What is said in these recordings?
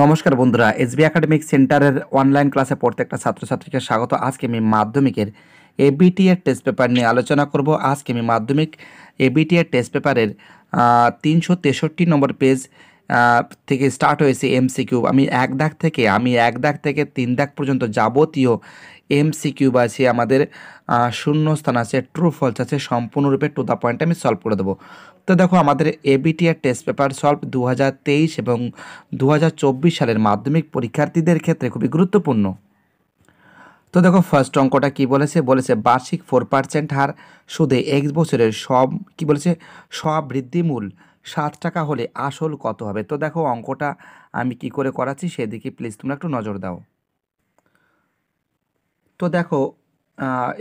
নমস্কার বন্ধুরা S B academic সেন্টারের অনলাইন ক্লাসে প্রত্যেকটা ছাত্রছাত্রীকে স্বাগত আজকে আমি মাধ্যমিকের এবিটিএর এর টেস্ট পেপার নিয়ে আলোচনা করব আজকে আমি মাধ্যমিক এবিটি এর টেস্ট পেপারের তিনশো তেষট্টি নম্বর পেজ থেকে স্টার্ট হয়েছে এমসিকিউ আমি এক দাগ থেকে আমি এক দাগ থেকে তিন দাগ পর্যন্ত যাবতীয় এমসিকিউ বা আছে আমাদের শূন্যস্থান আছে ট্রু ফলস আছে সম্পূর্ণরূপে টু দ্য পয়েন্ট আমি সলভ করে দেবো তো দেখো আমাদের এবিটিআর টেস্ট পেপার সলভ দু এবং দু সালের মাধ্যমিক পরীক্ষার্থীদের ক্ষেত্রে খুবই গুরুত্বপূর্ণ তো দেখো ফার্স্ট অঙ্কটা কি বলেছে বলেছে বার্ষিক ফোর পার্সেন্ট হার সুদে এক বছরের সব কি বলেছে সবৃদ্ধিমূল সাত টাকা হলে আসল কত হবে তো দেখো অঙ্কটা আমি কি করে করাচ্ছি সেদিকে প্লিজ তোমরা একটু নজর দাও তো দেখো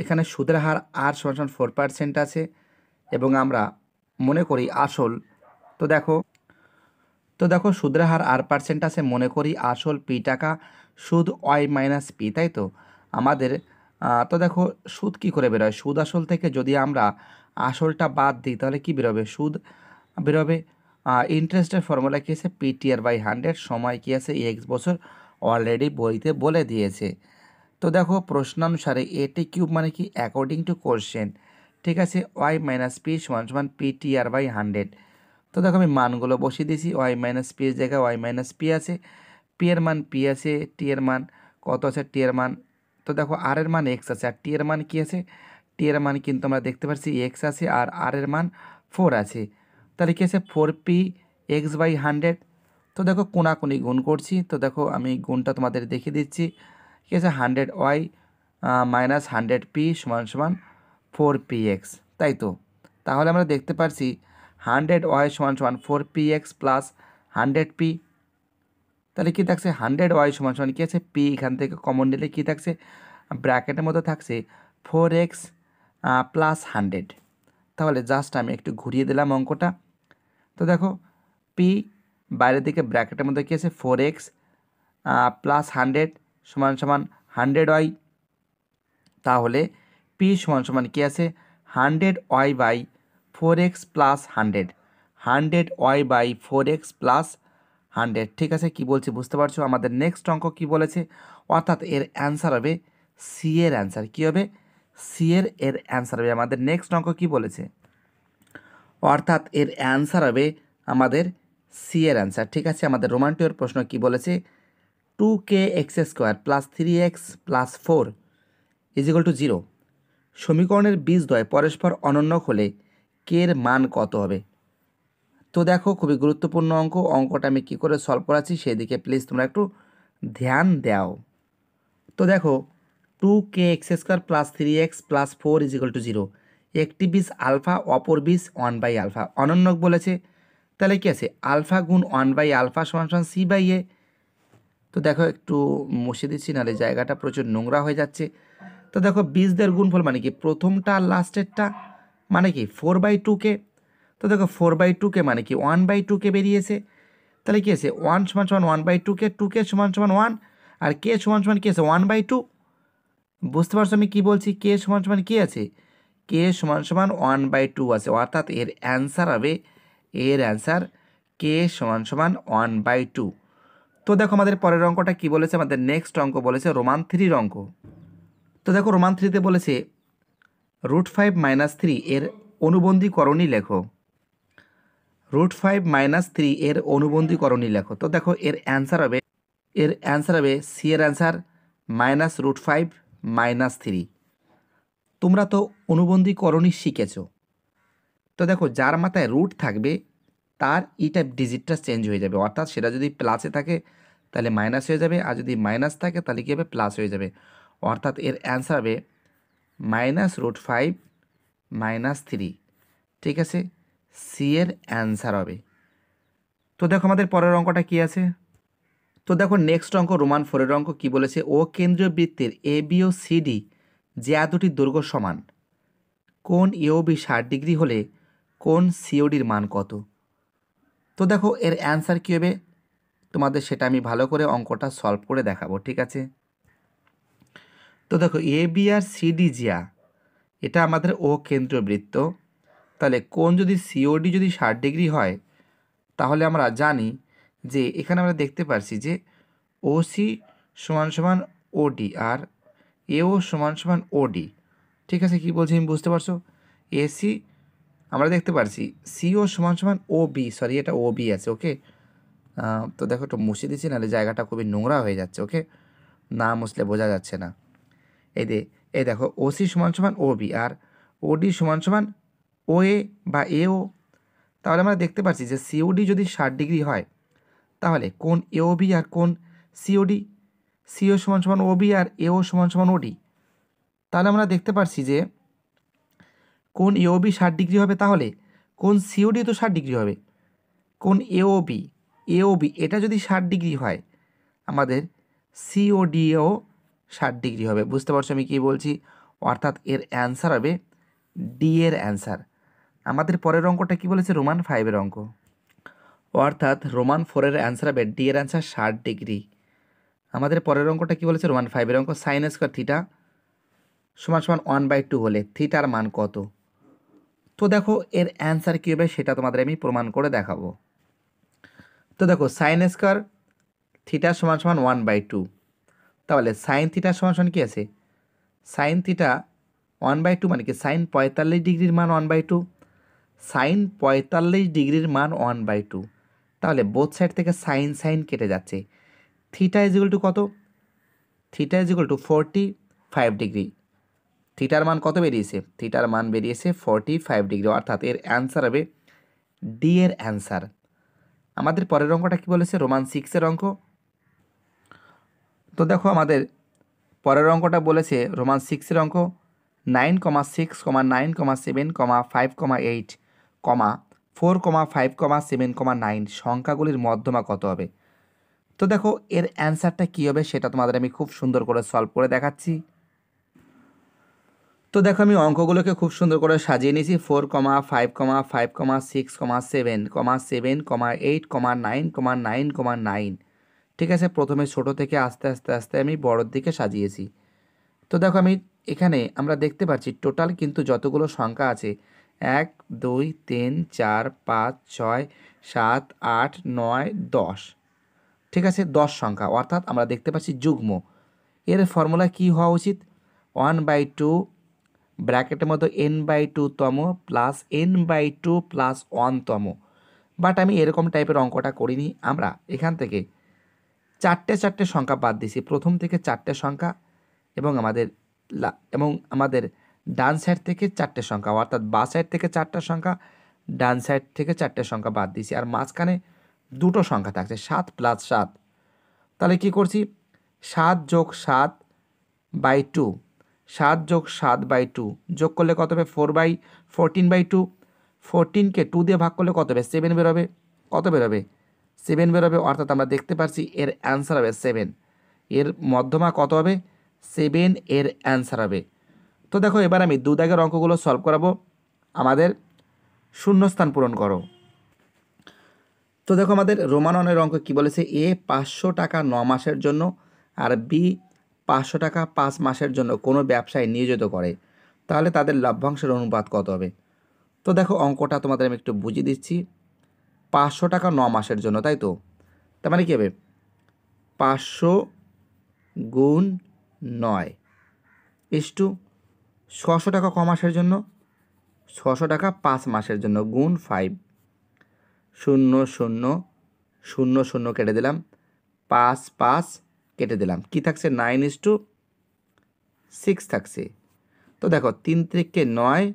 এখানে সুদের হার আর সমান ফোর পার্সেন্ট আছে এবং আমরা মনে করি আসল তো দেখো তো দেখো সুদের হার আর পার্সেন্ট আছে মনে করি আসল পি টাকা সুদ ওয়াই মাইনাস পি তাই তো আমাদের তো দেখো সুদ কি করে বেরোয় সুদ আসল থেকে যদি আমরা আসলটা বাদ দিই তাহলে কি বেরোবে সুদ বেরোবে ইন্টারেস্টের ফর্মুলা কী আছে পিটিআর বাই হান্ড্রেড সময় কী আছে এক্স বছর অলরেডি বইতে বলে দিয়েছে তো দেখো প্রশ্নানুসারে এটি কিউব মানে কি অ্যাকর্ডিং টু কোশ্চেন ঠিক আছে ওয়াই মাইনাস পি সমান সমান P T R by hundred তো দেখো আমি মানগুলো বসিয়ে দিয়েছি ওয়াই মাইনাস পি এর জায়গায় ওয়াই মাইনাস পি আছে পি এর মান পি আছে টি এর মান কত আছে টি এর মান তো দেখো আর এর মান এক্স আছে আর টি এর মান কি আছে টি এর মান কিন্তু আমরা দেখতে পাচ্ছি এক্স আছে আর আর এর মান ফোর আছে তাহলে কী আছে four P X by hundred তো দেখো কোনাকুনি গুণ করছি তো দেখো আমি গুণটা তোমাদের দেখিয়ে দিচ্ছি কী আছে hundred Y minus hundred P সমান সমান ফোর পি এক্স তাই তো তাহলে আমরা দেখতে পারছি হান্ড্রেড ওয়াই সমান সমান four P X plus hundred P তাহলে কী থাকছে হান্ড্রেড ওয়াই সমান সমান কী আছে পি এখান থেকে কমন নিলে কী থাকছে ব্র্যাকেটের মধ্যে থাকছে ফোর এক্স প্লাস হান্ড্রেড তাহলে জাস্ট আমি একটু ঘুরিয়ে দিলাম অঙ্কটা তো দেখো পি বাইরের দিকে ব্র্যাকেটের মধ্যে কী আছে ফোর এক্স প্লাস হান্ড্রেড সমান সমান হান্ড্রেড ওয়াই তাহলে পি সমান সমান কী আছে hundred Y by four X plus hundred hundred Y by four X plus hundred ঠিক আছে কি বলছি বুঝতে পারছো আমাদের নেক্সট অঙ্ক কি বলেছে অর্থাৎ এর অ্যান্সার হবে সি এর অ্যান্সার কী হবে সি এর এর অ্যান্সার হবে আমাদের নেক্সট অঙ্ক কি বলেছে অর্থাৎ এর অ্যান্সার হবে আমাদের সি এর অ্যান্সার ঠিক আছে আমাদের রোমান্টিওর প্রশ্ন কি বলেছে two K X square plus three X plus four is equal to zero সমীকরণের বীজদ্বয় পরস্পর অনন্য হলে কের মান কত হবে তো দেখো খুবই গুরুত্বপূর্ণ অঙ্ক অঙ্কটা আমি কী করে সলভ করাচ্ছি সেদিকে প্লিজ তোমরা একটু ধ্যান দাও তো দেখো two K X square plus three X plus four is equal to zero একটি বিষ আলফা অপর বিষ ওয়ান বাই আলফা অনন্যক বলেছে তাহলে কী আছে আলফা গুণ ওয়ান বাই আলফা সমান সমান সি বাই এ তো দেখো একটু মুছে দিচ্ছি নাহলে জায়গাটা প্রচুর নোংরা হয়ে যাচ্ছে তো দেখো বীজদের গুণফল মানে কি প্রথমটা আর লাস্টেরটা মানে কি ফোর বাই টুকে তো দেখো ফোর বাই টুকে মানে কি ওয়ান বাই টুকে বেরিয়েছে তাহলে কী আছে ওয়ান সমান সমান one by two K two K সমান সমান ওয়ান আর কে সমান সমান কী আছে ওয়ান বাই টু বুঝতে পারছো আমি কী বলছি কে সমান সমান কী আছে কে সমান সমান ওয়ান বাই টু আছে অর্থাৎ এর অ্যান্সার হবে এর অ্যান্সার কে সমান সমান ওয়ান বাই টু তো দেখো আমাদের পরের অঙ্কটা কি বলেছে আমাদের নেক্সট অঙ্ক বলেছে রোমান থ্রির অঙ্ক তো দেখো রোমান থ্রিতে বলেছে রুট ফাইভ মাইনাস থ্রি এর অনুবন্ধীকরণই লেখো রুট ফাইভ মাইনাস থ্রি এর অনুবন্ধীকরণই লেখো তো দেখো এর অ্যান্সার হবে এর অ্যান্সার হবে সি এর answer minus root five minus three তোমরা তো অনুবন্ধীকরণই শিখেছ তো দেখো যার মাথায় রুট থাকবে তার ইটা ডিজিটটা চেঞ্জ হয়ে যাবে অর্থাৎ সেটা যদি প্লাসে থাকে তাহলে মাইনাস হয়ে যাবে আর যদি মাইনাস থাকে তাহলে কী হবে প্লাস হয়ে যাবে অর্থাৎ এর অ্যান্সার হবে minus root five minus three ঠিক আছে সি এর অ্যান্সার হবে তো দেখো আমাদের পরের অঙ্কটা কি আছে তো দেখো নেক্সট অঙ্ক রোমান ফোরের অঙ্ক কি বলেছে ও কেন্দ্রীয় বৃত্তের এ বি ও সিডি যে দুটি দৈর্ঘ্য সমান কোন এও বি ষাট ডিগ্রি হলে কোন সিওডির মান কত তো দেখো এর অ্যান্সার কী হবে তোমাদের সেটা আমি ভালো করে অঙ্কটা সলভ করে দেখাবো ঠিক আছে তো দেখো এ বি আর জিয়া এটা আমাদের ও কেন্দ্রীয় বৃত্ত তাহলে কোন যদি সিওডি যদি ষাট ডিগ্রি হয় তাহলে আমরা জানি যে এখানে আমরা দেখতে পারছি যে ও সি সমান সমান ওডি আর এও সমান সমান ওডি ঠিক আছে কি বলছি আমি বুঝতে পারছো এসি আমরা দেখতে পারছি সিও সমান সমান ও বি সরি এটা ও বি আছে ওকে তো দেখো একটু মুছে দিচ্ছি নাহলে জায়গাটা খুবই নোংরা হয়ে যাচ্ছে ওকে না মুছলে বোঝা যাচ্ছে না এই দে এই দেখো ওসি সমান সমান ও বি আর ওডি সমান সমান ও এ বা এ ও তাহলে আমরা দেখতে পাচ্ছি যে সিওডি যদি ষাট ডিগ্রি হয় তাহলে কোন এওবি আর কোন সিওডি সিও সমান সমান বি আর এও সমান সমান ওডি তাহলে আমরা দেখতে পাচ্ছি যে কোন এওবি ষাট ডিগ্রি হবে তাহলে কোন সিওডি তো ষাট ডিগ্রি হবে কোন এওবি এওবি এটা যদি ষাট ডিগ্রি হয় আমাদের সিওডিও ষাট ডিগ্রি হবে বুঝতে পারছো আমি কী বলছি অর্থাৎ এর অ্যান্সার হবে ডি এর অ্যান্সার আমাদের পরের অঙ্কটা কি বলেছে রোমান ফাইভের অঙ্ক অর্থাৎ রোমান ফোরের অ্যান্সার হবে ডি এর অ্যান্সার ষাট ডিগ্রি আমাদের পরের অঙ্কটা কি বলেছে রোমান ফাইভের অঙ্ক সাইন স্কোয়ার থিটা সমান সমান ওয়ান বাই টু হলে থিটার মান কত তো দেখো এর অ্যান্সার কী হবে সেটা তোমাদের আমি প্রমাণ করে দেখাবো তো দেখো সাইন স্কোয়ার থিটা সমান সমান ওয়ান বাই টু তাহলে সাইন থিটা সমান কী আছে sine theta one by two মানে কি সাইন পঁয়তাল্লিশ ডিগ্রির মান ওয়ান বাই টু সাইন পঁয়তাল্লিশ ডিগ্রির মান ওয়ান বাই টু তাহলে বোথ সাইড থেকে সাইন সাইন কেটে যাচ্ছে থিটা ইজিকুল টু কত theta is equal to forty five degree থিটার মান কত বেরিয়েছে থিটার মান বেরিয়েছে ফোরটি ফাইভ ডিগ্রি অর্থাৎ এর অ্যান্সার হবে ডি এর অ্যান্সার আমাদের পরের অঙ্কটা কি বলেছে রোমান সিক্সের অঙ্ক তো দেখো আমাদের পরের অঙ্কটা বলেছে রোমান সিক্সের অঙ্ক nine comma six comma nine comma seven comma five comma eight comma four comma five comma seven comma nine সংখ্যাগুলির মধ্যমা কত হবে তো দেখো এর অ্যান্সারটা কী হবে সেটা তোমাদের আমি খুব সুন্দর করে সলভ করে দেখাচ্ছি তো দেখো আমি অঙ্কগুলোকে খুব সুন্দর করে সাজিয়ে নিয়েছি four comma five comma five comma six comma seven comma seven comma eight comma nine comma nine comma nine ঠিক আছে প্রথমে ছোট থেকে আস্তে আস্তে আস্তে আমি বড়োর দিকে সাজিয়েছি তো দেখো আমি এখানে আমরা দেখতে পাচ্ছি টোটাল কিন্তু যতগুলো সংখ্যা আছে এক দুই তিন চার পাঁচ ছয় সাত আট নয় দশ ঠিক আছে দশ সংখ্যা অর্থাৎ আমরা দেখতে পাচ্ছি যুগ্ম এর ফর্মুলা কি হওয়া উচিত ওয়ান বাই টু ব্র্যাকেটের মতো এন বাই টু তম plus N by two plus one তম বাট আমি এরকম টাইপের অঙ্কটা করিনি আমরা এখান থেকে চারটে চারটে সংখ্যা বাদ দিছি প্রথম থেকে চারটে সংখ্যা এবং আমাদের এবং আমাদের ডান সাইড থেকে চারটে সংখ্যা অর্থাৎ বা সাইড থেকে চারটে সংখ্যা ডান সাইড থেকে চারটে সংখ্যা বাদ দিছি আর মাঝখানে দুটো সংখ্যা থাকছে সাত প্লাস সাত তাহলে কি করছি সাত যোগ সাত বাই টু সাত যোগ সাত বাই টু যোগ করলে কত হবে four by fourteen by two ফোরটিনকে টু দিয়ে ভাগ করলে কত হবে সেভেন বেরোবে কত বেরোবে সেভেন বেরোবে অর্থাৎ আমরা দেখতে পারছি এর অ্যান্সার হবে সেভেন এর মধ্যমা কত হবে সেভেন এর অ্যান্সার হবে তো দেখো এবার আমি দু দাগের অঙ্কগুলো সলভ করাবো আমাদের শূন্যস্থান পূরণ করো তো দেখো আমাদের রোমাননের অঙ্ক কি বলেছে এ পাঁচশো টাকা ন মাসের জন্য আর বি পাঁচশো টাকা পাঁচ মাসের জন্য কোনো ব্যবসায় নিয়োজিত করে তাহলে তাদের লভ্যাংশের অনুপাত কত হবে তো দেখো অঙ্কটা তোমাদের আমি একটু বুঝিয়ে দিচ্ছি পাঁচশো টাকা ন মাসের জন্য তাই তো তার মানে কী হবে পাঁচশো গুণ নয় ইস টু ছশো টাকা ক মাসের জন্য ছশো টাকা পাঁচ মাসের জন্য গুণ ফাইভ শূন্য শূন্য শূন্য শূন্য কেটে দিলাম পাঁচ পাঁচ কেটে দিলাম কি থাকছে নাইন ইস টু সিক্স থাকছে তো দেখো তিন থেকে নয়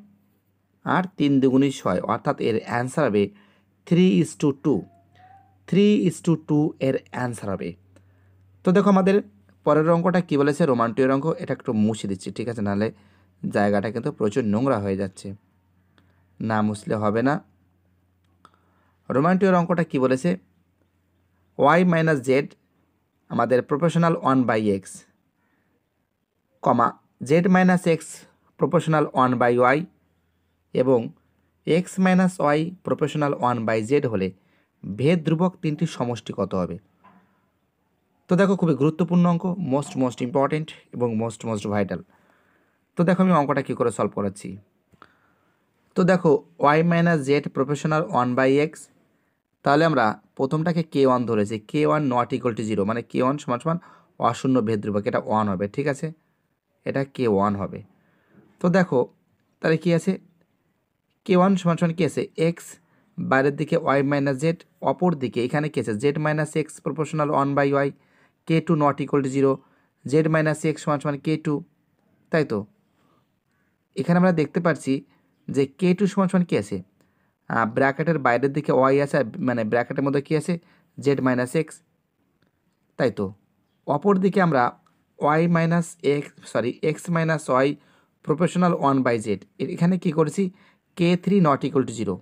আর তিন দুগুণই ছয় অর্থাৎ এর অ্যান্সার হবে three is to two three is to two এর অ্যান্সার হবে তো দেখো আমাদের পরের অঙ্কটা কী বলেছে রোমান্টিক অঙ্ক এটা একটু মুছে দিচ্ছি ঠিক আছে নাহলে জায়গাটা কিন্তু প্রচুর নোংরা হয়ে যাচ্ছে না মুছলে হবে না রোমান্টিক অঙ্কটা কী বলেছে ওয়াই মাইনাস জেড আমাদের proportional one by X comma Z minus X proportional one by Y এবং X minus Y proportional one by Z হলে ভেদ ধ্রুবক তিনটির সমষ্টি কত হবে তো দেখো খুবই গুরুত্বপূর্ণ অঙ্ক মোস্ট মোস্ট ইম্পর্ট্যান্ট এবং মোস্ট মোস্ট ভাইটাল তো দেখো আমি অঙ্কটা কী করে সলভ করাচ্ছি তো দেখো Y minus Z proportional one by X তাহলে আমরা প্রথমটাকে কে ওয়ান ধরেছি K one not equal to zero মানে কে ওয়ান সমান সমান অশূন্য ভেদ ধ্রুবক এটা ওয়ান হবে ঠিক আছে এটা কে ওয়ান হবে তো দেখো তাহলে কী আছে কে ওয়ান সমান সমান কী আছে এক্স বাইরের দিকে ওয়াই মাইনাস জেড অপর দিকে এখানে কী আছে Z minus X proportional one by Y K two not equal to zero Z minus X সমান সমান কে টু তাই তো এখানে আমরা দেখতে পাচ্ছি যে কে টু সমান সমান কী আছে ব্র্যাকেটের বাইরের দিকে ওয়াই আছে মানে ব্র্যাকেটের মধ্যে কী আছে জেড মাইনাস এক্স তাই তো অপর দিকে আমরা Y minus X sorry X minus Y proportional one by Z এখানে কী করেছি K three not equal to zero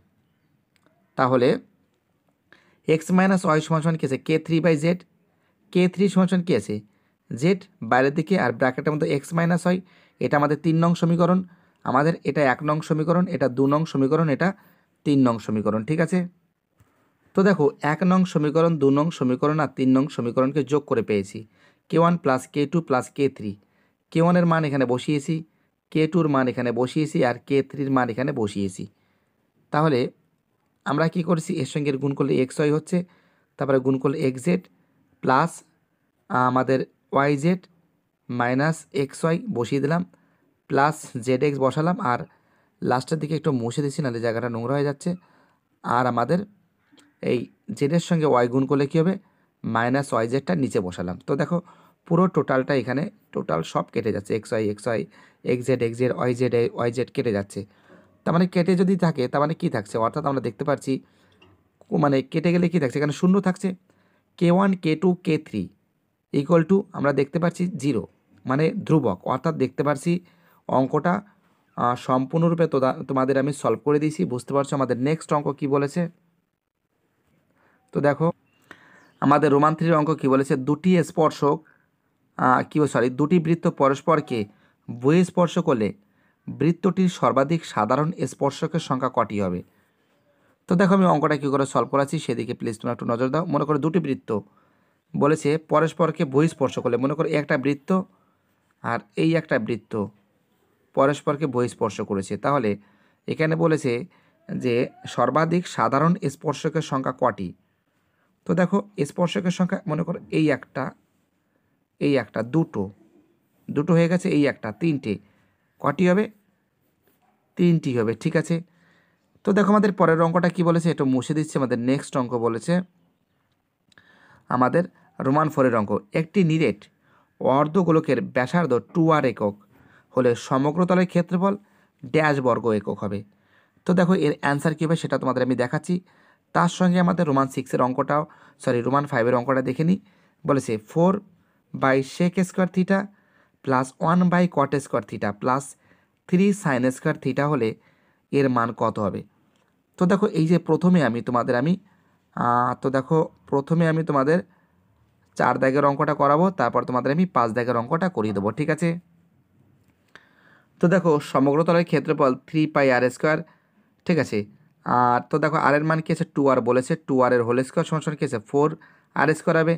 তাহলে এক্স মাইনাস ওয়াই সমান কী আছে K three by Z K three সমান কী আছে জেড বাইরের দিকে আর ব্র্যাকেটের মধ্যে এক্স মাইনাস হয় এটা আমাদের তিন নং সমীকরণ আমাদের এটা এক নং সমীকরণ এটা দু নং সমীকরণ এটা তিন নং সমীকরণ ঠিক আছে তো দেখো এক নং সমীকরণ দু নং সমীকরণ আর তিন নং সমীকরণকে যোগ করে পেয়েছি K one plus K two plus K three K ওয়ানের মান এখানে বসিয়েছি কে টুর মান এখানে বসিয়েছি আর কে থ্রির মান এখানে বসিয়েছি তাহলে আমরা কি করছি এর সঙ্গে গুণ করলে এক্স ওয়াই হচ্ছে তারপরে গুণ করলে এক্স জেড প্লাস আমাদের Y Z minus X Y বসিয়ে দিলাম প্লাস জেড এক্স বসালাম আর লাস্টের দিকে একটু মুছে দিচ্ছি নাহলে জায়গাটা নোংরা হয়ে যাচ্ছে আর আমাদের এই জেডের সঙ্গে ওয়াই গুণ করলে কী হবে মাইনাস ওয়াই জেডটা নিচে বসালাম তো দেখো পুরো টোটালটা এখানে টোটাল সব কেটে যাচ্ছে X Y X Y X Z X Z Y Z Y Z কেটে যাচ্ছে তার মানে কেটে যদি থাকে তার মানে কী থাকছে অর্থাৎ আমরা দেখতে পাচ্ছি মানে কেটে গেলে কী থাকছে এখানে শূন্য থাকছে K one K two K three equal to আমরা দেখতে পাচ্ছি জিরো মানে ধ্রুবক অর্থাৎ দেখতে পাচ্ছি অঙ্কটা সম্পূর্ণরূপে তোমাদের আমি সলভ করে দিয়েছি বুঝতে পারছো আমাদের নেক্সট অঙ্ক কি বলেছে তো দেখো আমাদের রোমান থ্রির অঙ্ক কি বলেছে দুটি স্পর্শক কী সরি দুটি বৃত্ত পরস্পরকে বয়ে স্পর্শ করলে বৃত্তটির সর্বাধিক সাধারণ স্পর্শকের সংখ্যা কটি হবে তো দেখো আমি অঙ্কটা কী করে সলভ করাছি সেদিকে প্লিজ তোমরা একটু নজর দাও মনে করো দুটি বৃত্ত বলেছে পরস্পরকে বই স্পর্শ করলে মনে করো একটা বৃত্ত আর এই একটা বৃত্ত পরস্পরকে বই স্পর্শ করেছে তাহলে এখানে বলেছে যে সর্বাধিক সাধারণ স্পর্শকের সংখ্যা কটি তো দেখো স্পর্শকের সংখ্যা মনে করো এই একটা এই একটা দুটো দুটো হয়ে গেছে এই একটা তিনটে কটি হবে তিনটি হবে ঠিক আছে তো দেখো আমাদের পরের অঙ্কটা কি বলেছে এটা মুছে দিচ্ছে আমাদের নেক্সট অঙ্ক বলেছে আমাদের রোমান ফোরের অঙ্ক একটি নিরেট অর্ধগোলকের ব্যাসার্ধ টু আর একক হলে সমগ্র ক্ষেত্রফল ড্যাশ বর্গ একক হবে তো দেখো এর অ্যান্সার কী হবে সেটা তোমাদের আমি দেখাচ্ছি তার সঙ্গে আমাদের রোমান সিক্সের অঙ্কটাও সরি রোমান ফাইভের অঙ্কটা দেখে নিই বলেছে four by sec square theta plus one by cot square theta plus three sine square theta হলে এর মান কত হবে তো দেখো এই যে প্রথমে আমি তোমাদের আমি তো দেখো প্রথমে আমি তোমাদের চার দাগের অঙ্কটা করাবো তারপর তোমাদের আমি পাঁচ দাগের অঙ্কটা করিয়ে দেবো ঠিক আছে তো দেখো সমগ্র তলের ক্ষেত্রফল থ্রি পাই আর স্কোয়ার ঠিক আছে আর তো দেখো আর এর মান কী আছে টু আর বলেছে টু আর এর হোল স্কোয়ার সমান সমান আছে ফোর আর স্কোয়ার হবে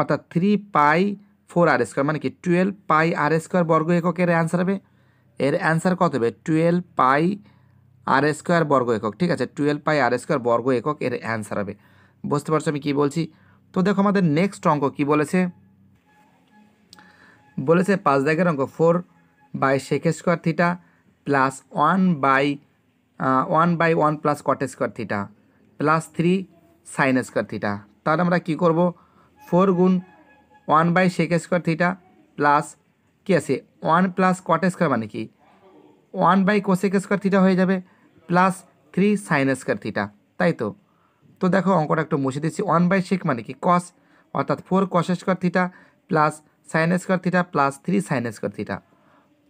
অর্থাৎ three pi four R square মানে কি টুয়েলভ পাই আর স্কোয়ার বর্গ এককের অ্যান্সার হবে এর অ্যান্সার কত হবে টুয়েলভ পাই আর স্কোয়ার বর্গ একক ঠিক আছে টুয়েলভ পাই আর স্কোয়ার বর্গ একক এর অ্যান্সার হবে বুঝতে পারছো আমি কি বলছি তো দেখো আমাদের নেক্সট অঙ্ক কি বলেছে বলেছে পাঁচ দাগের অঙ্ক four by sec square theta plus one by one by one plus cot square theta plus three sine square theta তাহলে আমরা কি করব ফোর গুণ one by sec square theta plus কী আছে ওয়ান প্লাস কট স্কোয়ার মানে কি one by cosec square theta হয়ে যাবে plus three sine square theta তাই তো তো দেখো অঙ্কটা একটু মুছে দিচ্ছি ওয়ান বাই সেক মানে কি কস অর্থাৎ four cos square theta plus sine square theta plus three sine square theta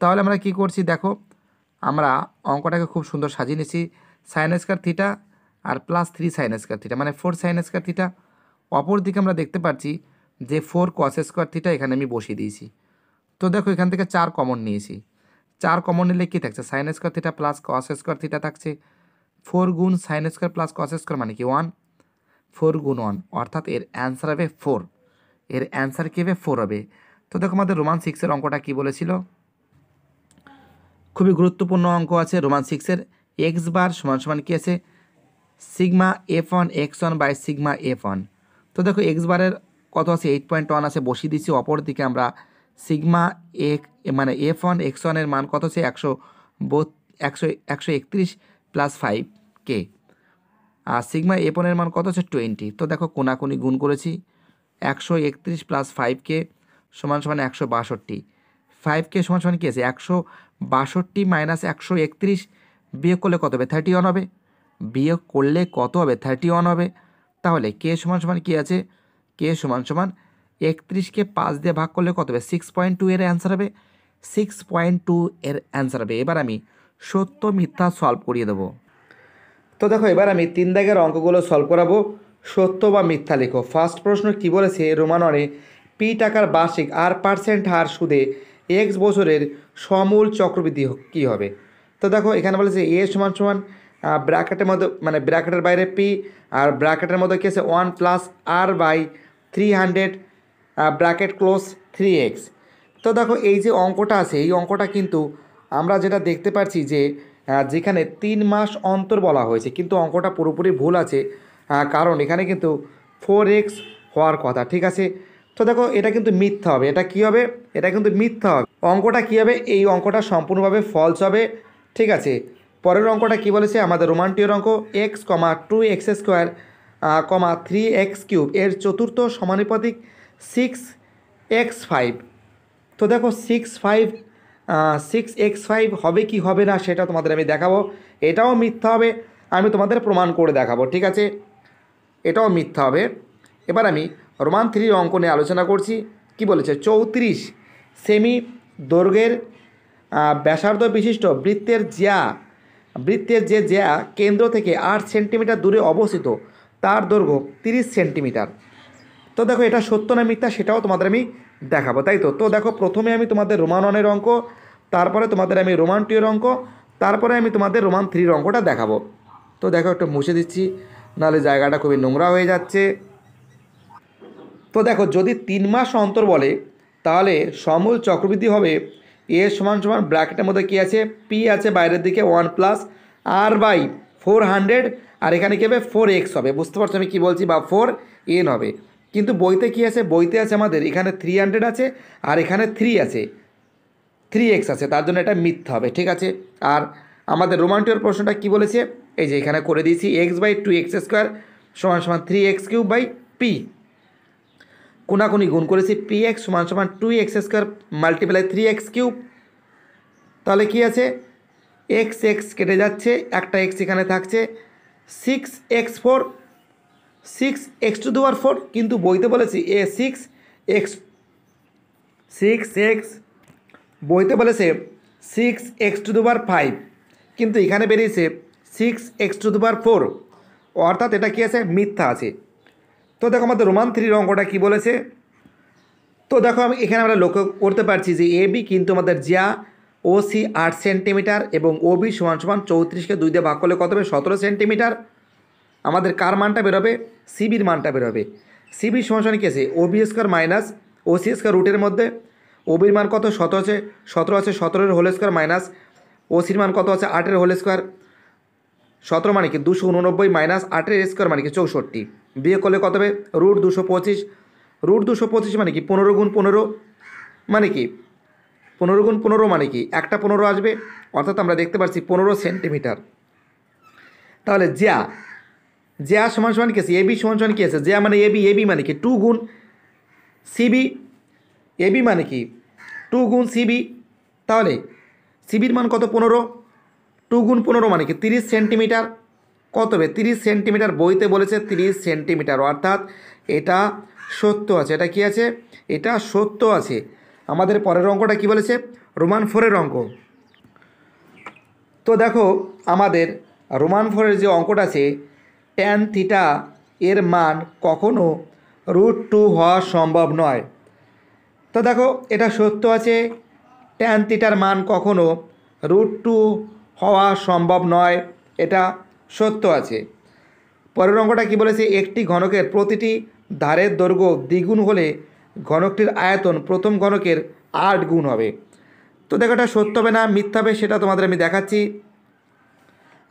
তাহলে আমরা কি করছি দেখো আমরা অঙ্কটাকে খুব সুন্দর সাজিয়ে নিয়েছি সাইন স্কোয়ার থিটা আর plus three sine square theta মানে ফোর সাইন স্কোয়ার থিটা দিকে আমরা দেখতে পাচ্ছি যে ফোর কস স্কোয়ার থিটা এখানে আমি বসিয়ে দিয়েছি তো দেখো এখান থেকে চার কমন নিয়েছি চার কমন নিলে কী থাকছে sine square theta plus cos square theta থাকছে ফোর গুণ sine square plus cos square মানে কি ওয়ান ফোর গুণ ওয়ান অর্থাৎ এর অ্যান্সার হবে ফোর এর অ্যান্সার কী হবে ফোর হবে তো দেখো আমাদের রোমান সিক্সের অঙ্কটা কি বলেছিল খুবই গুরুত্বপূর্ণ অঙ্ক আছে রোমান সিক্সের এক্স বার সমান সমান কী আছে sigma F one X one by sigma F one তো দেখো এক্স বারের কত আছে এইট পয়েন্ট ওয়ান আছে বসিয়ে দিচ্ছি দিকে আমরা সিগমা এক মানে এফ ওয়ান এক্স ওয়ানের মান কত আছে একশো একশো একশো একত্রিশ প্লাস ফাইভ কে আর সিগমা এফ ওয়ানের মান কত আছে টোয়েন্টি তো দেখো কোনাকুনি গুণ করেছি একশো একত্রিশ প্লাস ফাইভ কে সমান সমান একশো বাষট্টি ফাইভ কে সমান সমান কী আছে একশো বাষট্টি মাইনাস একশো একত্রিশ বিয়োগ করলে কত হবে থার্টি ওয়ান হবে বিয়োগ করলে কত হবে থার্টি ওয়ান হবে তাহলে কে সমান সমান কী আছে কে সমান সমান একত্রিশকে পাঁচ দিয়ে ভাগ করলে কত হবে সিক্স পয়েন্ট টু এর অ্যান্সার হবে সিক্স পয়েন্ট টু এর অ্যান্সার হবে এবার আমি সত্য মিথ্যা সলভ করিয়ে দেবো তো দেখো এবার আমি তিন দাগের অঙ্কগুলো সলভ করাবো সত্য বা মিথ্যা লেখো ফার্স্ট প্রশ্ন কি বলেছে রোমানরে পি টাকার বার্ষিক আর পার্সেন্ট হার সুদে এক্স বছরের সমূল চক্রবৃদ্ধি কী হবে তো দেখো এখানে বলেছে এ সমান সমান ব্র্যাকেটের মধ্যে মানে ব্র্যাকেটের বাইরে পি আর ব্র্যাকেটের মধ্যে কী আছে one plus R by three hundred bracket close three X তো দেখো এই যে অঙ্কটা আছে এই অঙ্কটা কিন্তু আমরা যেটা দেখতে পাচ্ছি যে যেখানে তিন মাস অন্তর বলা হয়েছে কিন্তু অঙ্কটা পুরোপুরি ভুল আছে কারণ এখানে কিন্তু ফোর এক্স হওয়ার কথা ঠিক আছে তো দেখো এটা কিন্তু মিথ্যা হবে এটা কি হবে এটা কিন্তু মিথ্যা হবে অঙ্কটা কী হবে এই অঙ্কটা সম্পূর্ণভাবে ফলস হবে ঠিক আছে পরের অঙ্কটা কি বলেছে আমাদের রোমান্টিয়র অঙ্ক X comma two X square comma three X cube এর চতুর্থ সমানুপাতিক সিক্স এক্স ফাইভ তো দেখো six five six X five হবে কি হবে না সেটা তোমাদের আমি দেখাবো এটাও মিথ্যা হবে আমি তোমাদের প্রমাণ করে দেখাবো ঠিক আছে এটাও মিথ্যা হবে এবার আমি রোমান থ্রির অঙ্ক নিয়ে আলোচনা করছি কি বলেছে চৌত্রিশ সেমি দৈর্ঘ্যের ব্যাসার্ধ বিশিষ্ট বৃত্তের জ্যা বৃত্তের যে জ্যা কেন্দ্র থেকে আট সেন্টিমিটার দূরে অবস্থিত তার দৈর্ঘ্য তিরিশ সেন্টিমিটার তো দেখো এটা সত্য না মিথ্যা সেটাও তোমাদের আমি দেখাবো তাই তো তো দেখো প্রথমে আমি তোমাদের রোমান ওয়ানের অঙ্ক তারপরে তোমাদের আমি রোমান টুয়ের অঙ্ক তারপরে আমি তোমাদের রোমান থ্রির অঙ্কটা দেখাবো তো দেখো একটু মুছে দিচ্ছি নাহলে জায়গাটা খুবই নোংরা হয়ে যাচ্ছে তো দেখো যদি তিন মাস অন্তর বলে তাহলে সমূল চক্রবৃদ্ধি হবে এ সমান সমান ব্র্যাকেটের মধ্যে কী আছে পি আছে বাইরের দিকে one plus R by four hundred আর এখানে কী হবে ফোর এক্স হবে বুঝতে পারছো আমি কী বলছি বা ফোর এন হবে কিন্তু বইতে কি আছে বইতে আছে আমাদের এখানে থ্রি হান্ড্রেড আছে আর এখানে থ্রি আছে থ্রি এক্স আছে তার জন্য এটা মিথ্যা হবে ঠিক আছে আর আমাদের রোমান্টিকর প্রশ্নটা কি বলেছে এই যে এখানে করে দিয়েছি X by two X square সমান সমান three X cube by P কোনাকুনি গুণ করেছি পি এক্স সমান সমান two X square multiply three X cube তাহলে কী আছে এক্স এক্স কেটে যাচ্ছে একটা এক্স এখানে থাকছে six X four six X two দুয়ার ফোর কিন্তু বইতে বলেছি এ সিক্স এক্স সিক্স এক্স বইতে বলেছে সিক্স এক্স টু দুবার ফাইভ কিন্তু এখানে বেরিয়েছে সিক্স এক্স টু দুবার ফোর অর্থাৎ এটা কী আছে মিথ্যা আছে তো দেখো আমাদের রোমান থ্রির অঙ্কটা কী বলেছে তো দেখো আমি এখানে আমরা লক্ষ্য করতে পারছি যে এ বি কিন্তু আমাদের যা ও সি আট সেন্টিমিটার এবং ওবি সমান সমান চৌত্রিশকে দুই দিয়ে ভাগ করলে কত হবে সতেরো সেন্টিমিটার আমাদের কার মানটা বেরোবে সিবির মানটা বেরোবে সিবি সমান সমান কি আছে B square minus C square রুটের মধ্যে ওবির মান কত সতেরো আছে সতেরো আছে সতেরোর হোল স্কোয়ার মাইনাস ওসির মান কত আছে আটের হোল স্কোয়ার সতেরো মানে কি দুশো উননব্বই মাইনাস আটের স্কোয়ার মানে কি চৌষট্টি বিয়ে করলে কত হবে রুট দুশো পঁচিশ রুট দুশো পঁচিশ মানে কি পনেরো গুণ পনেরো মানে কি পনেরো গুণ পনেরো মানে কি একটা পনেরো আসবে অর্থাৎ আমরা দেখতে পাচ্ছি পনেরো সেন্টিমিটার তাহলে জ্যা জ্যা সমান সমান কি আছে এবি সমান সমান কী আছে জ্যা মানে এবি এবি মানে কি টু গুণ সিবি এবি মানে কি টু গুণ সিবি তাহলে সিবির মান কত পনেরো টু গুণ পনেরো মানে কি তিরিশ সেন্টিমিটার কত হবে তিরিশ সেন্টিমিটার বইতে বলেছে তিরিশ সেন্টিমিটার অর্থাৎ এটা সত্য আছে এটা কি আছে এটা সত্য আছে আমাদের পরের অঙ্কটা কি বলেছে রোমান ফোরের অঙ্ক তো দেখো আমাদের রোমান ফোরের যে অঙ্কটা আছে ট্যান থিটা এর মান কখনও রুট টু হওয়া সম্ভব নয় তো দেখো এটা সত্য আছে ট্যান থিটার মান কখনও রুট টু হওয়া সম্ভব নয় এটা সত্য আছে পরের অঙ্কটা কি বলেছে একটি ঘনকের প্রতিটি ধারের দৈর্ঘ্য দ্বিগুণ হলে ঘনকটির আয়তন প্রথম ঘনকের আট গুণ হবে তো দেখো এটা সত্য হবে না মিথ্যা হবে সেটা তোমাদের আমি দেখাচ্ছি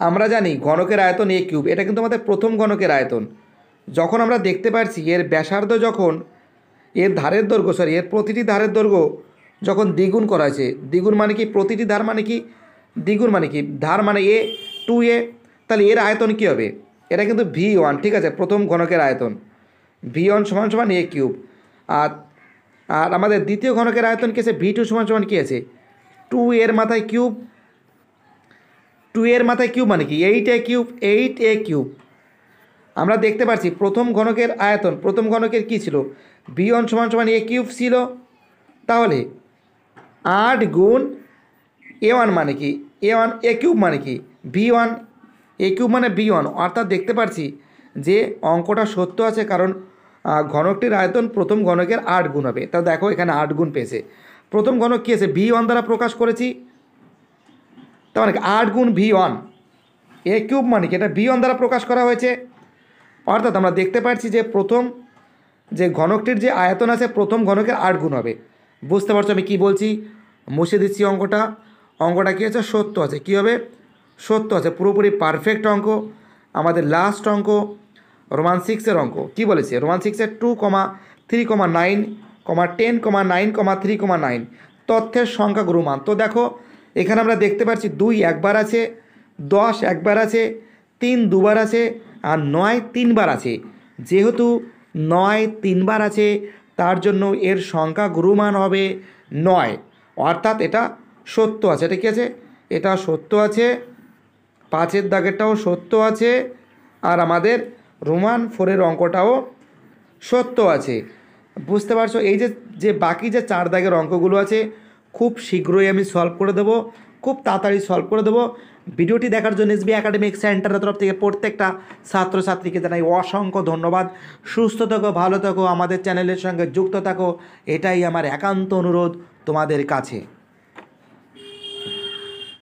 আমরা জানি ঘনকের আয়তন এ কিউব এটা কিন্তু আমাদের প্রথম ঘনকের আয়তন যখন আমরা দেখতে পারছি এর ব্যাসার্ধ যখন এর ধারের দৈর্ঘ্য সরি এর প্রতিটি ধারের দৈর্ঘ্য যখন দ্বিগুণ করা হয়েছে দ্বিগুণ মানে কি প্রতিটি ধার মানে কি দ্বিগুণ মানে কি ধার মানে এ টু এ তাহলে এর আয়তন কী হবে এটা কিন্তু ভি ওয়ান ঠিক আছে প্রথম ঘনকের আয়তন ভি ওয়ান সমান সমান এ কিউব আর আর আমাদের দ্বিতীয় ঘনকের আয়তন কী আছে ভি টু সমান সমান কী আছে টু এর মাথায় কিউব টু এর মাথায় কিউব মানে কি eight A cube eight A cube আমরা দেখতে পাচ্ছি প্রথম ঘনকের আয়তন প্রথম ঘনকের কি ছিল ভি ওয়ান সমান সমান এ কিউব ছিল তাহলে আট গুণ এ ওয়ান মানে কি এ ওয়ান এ কিউব মানে কি ভি ওয়ান এ কিউব মানে ভি ওয়ান অর্থাৎ দেখতে পাচ্ছি যে অঙ্কটা সত্য আছে কারণ ঘনকটির আয়তন প্রথম ঘনকের আট গুণ হবে তা দেখো এখানে আট গুণ পেয়েছে প্রথম ঘনক কী আছে ভি ওয়ান দ্বারা প্রকাশ করেছি তার মানে আট গুণ ভি ওয়ান এ কিউব মানে কি এটা ভি ওয়ান দ্বারা প্রকাশ করা হয়েছে অর্থাৎ আমরা দেখতে পাচ্ছি যে প্রথম যে ঘনকটির যে আয়তন আছে প্রথম ঘনকের আট গুণ হবে বুঝতে পারছো আমি কি বলছি মুছে দিচ্ছি অঙ্কটা অঙ্কটা কী আছে সত্য আছে কী হবে সত্য আছে পুরোপুরি পারফেক্ট অঙ্ক আমাদের লাস্ট অঙ্ক রোমান সিক্সের অঙ্ক কি বলেছে রোমান সিক্সের two comma three comma nine comma ten comma nine comma three comma nine তথ্যের সংখ্যা গুরুমান তো দেখো এখানে আমরা দেখতে পাচ্ছি দুই একবার আছে দশ একবার আছে তিন দুবার আছে আর নয় তিনবার আছে যেহেতু নয় তিনবার আছে তার জন্য এর সংখ্যা গুরুমান হবে নয় অর্থাৎ এটা সত্য আছে এটা কি আছে এটা সত্য আছে পাঁচের দাগেরটাও সত্য আছে আর আমাদের রোমান ফোরের অঙ্কটাও সত্য আছে বুঝতে পারছো এই যে যে বাকি যে চার দাগের অঙ্কগুলো আছে খুব শীঘ্রই আমি সলভ করে দেবো খুব তাড়াতাড়ি সলভ করে দেবো ভিডিওটি দেখার জন্য এসবি একাডেমিক সেন্টারের তরফ থেকে প্রত্যেকটা ছাত্রছাত্রীকে জানাই অসংখ্য ধন্যবাদ সুস্থ থাকো ভালো থাকো আমাদের চ্যানেলের সঙ্গে যুক্ত থাকো এটাই আমার একান্ত অনুরোধ তোমাদের কাছে